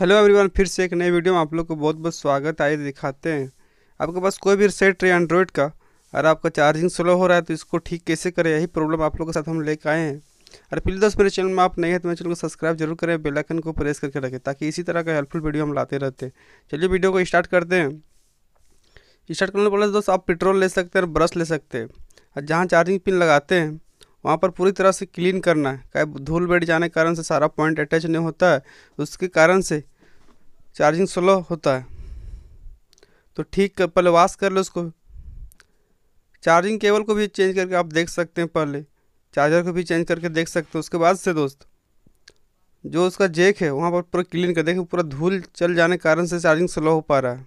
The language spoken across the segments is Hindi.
हेलो एवरीवन फिर से एक नए वीडियो में आप लोग को बहुत बहुत स्वागत आए दिखाते हैं आपके पास कोई भी सेट रहे एंड्रॉयड का और आपका चार्जिंग स्लो हो रहा है तो इसको ठीक कैसे करें यही प्रॉब्लम आप लोग के साथ हम लेकर आए हैं और प्लीज दोस्त मेरे चैनल में आप नए हैं तो मेरे चैनल को सब्सक्राइब जरूर करें बेलाइकन को प्रेस करके रखें ताकि इसी तरह का हेल्पफुल वीडियो हम लाते रहते हैं चलिए वीडियो को स्टार्ट करते हैं स्टार्ट करने के बोले दोस्त आप पेट्रोल ले सकते हैं और ब्रश ले सकते हैं और जहाँ चार्जिंग पिन लगाते हैं वहाँ पर पूरी तरह से क्लीन करना है कहीं धूल बैठ जाने के कारण से सारा पॉइंट अटैच नहीं होता है उसके कारण से चार्जिंग स्लो होता है तो ठीक पहले वाश कर लो उसको चार्जिंग केबल को भी चेंज करके आप देख सकते हैं पहले चार्जर को भी चेंज करके देख सकते हैं उसके बाद से दोस्त जो उसका जेक है वहाँ पर पूरा क्लीन कर देखें पूरा धूल चल जाने के कारण से चार्जिंग स्लो हो पा रहा है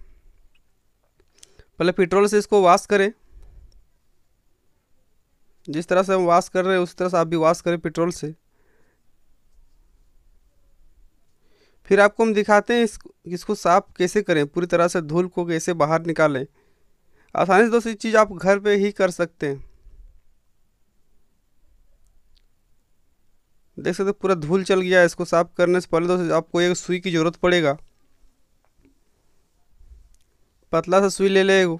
पहले पेट्रोल से इसको वाश करें जिस तरह से हम वाश कर रहे हैं उस तरह से आप भी वाश करें पेट्रोल से फिर आपको हम दिखाते हैं इसको इसको साफ़ कैसे करें पूरी तरह से धूल को कैसे बाहर निकालें आसानी से दोस्तों ये चीज़ आप घर पे ही कर सकते हैं देख सकते पूरा धूल चल गया है इसको साफ़ करने से पहले दोस्तों आपको एक सुई की ज़रूरत पड़ेगा पतला सा सुई ले लेगा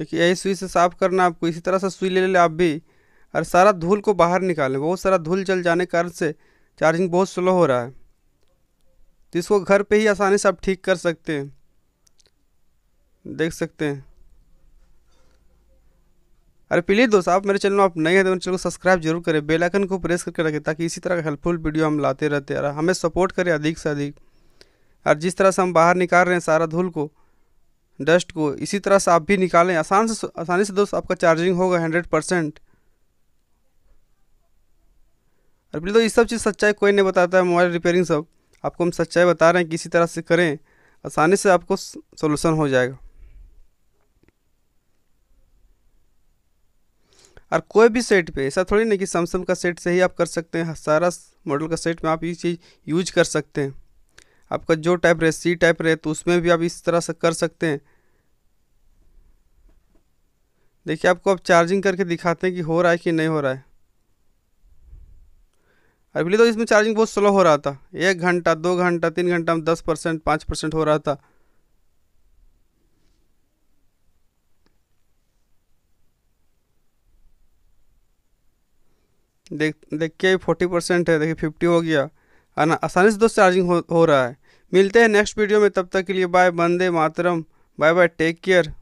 देखिए यही सुई से साफ़ करना आपको इसी तरह से सुई ले लें आप भी और सारा धूल को बाहर निकालें बहुत सारा धूल जल जाने के कारण से चार्जिंग बहुत स्लो हो रहा है तो इसको घर पे ही आसानी से आप ठीक कर सकते हैं देख सकते हैं अरे प्लीज़ दोस्त आप मेरे चैनल में आप नए हैं तो मेरे चैनल को सब्सक्राइब जरूर करें बेल आइकन को प्रेस करके रखें ताकि इसी तरह का हेल्पफुल वीडियो हम लाते रहते हैं हमें सपोर्ट करें अधिक से अधिक और जिस तरह से हम बाहर निकाल रहे हैं सारा धूल को डस्ट को इसी तरह से आप भी निकालें आसान से आसानी से दोस्त आपका चार्जिंग होगा हंड्रेड परसेंट अरे बिल्कुल ये सब चीज़ सच्चाई कोई नहीं बताता है मोबाइल रिपेयरिंग सब आपको हम सच्चाई बता रहे हैं किसी तरह से करें आसानी से आपको सोल्यूसन हो जाएगा और कोई भी सेट पे ऐसा थोड़ी नहीं कि सैमसंग का सेट से ही आप कर सकते हैं सारा मॉडल का सेट में आप ये चीज़ यूज कर सकते हैं आपका जो टाइप रहे सी टाइप रहे तो उसमें भी आप इस तरह से कर सकते हैं देखिए आपको अब चार्जिंग करके दिखाते हैं कि हो रहा है कि नहीं हो रहा है अभी तो इसमें चार्जिंग बहुत स्लो हो रहा था एक घंटा दो घंटा तीन घंटा में दस परसेंट पाँच परसेंट हो रहा था देख देखिए फोर्टी परसेंट है देखिए फिफ्टी हो गया ना आसानी से दोस्त तो चार्जिंग हो, हो रहा है मिलते हैं नेक्स्ट वीडियो में तब तक के लिए bye Vande Mataram bye bye take care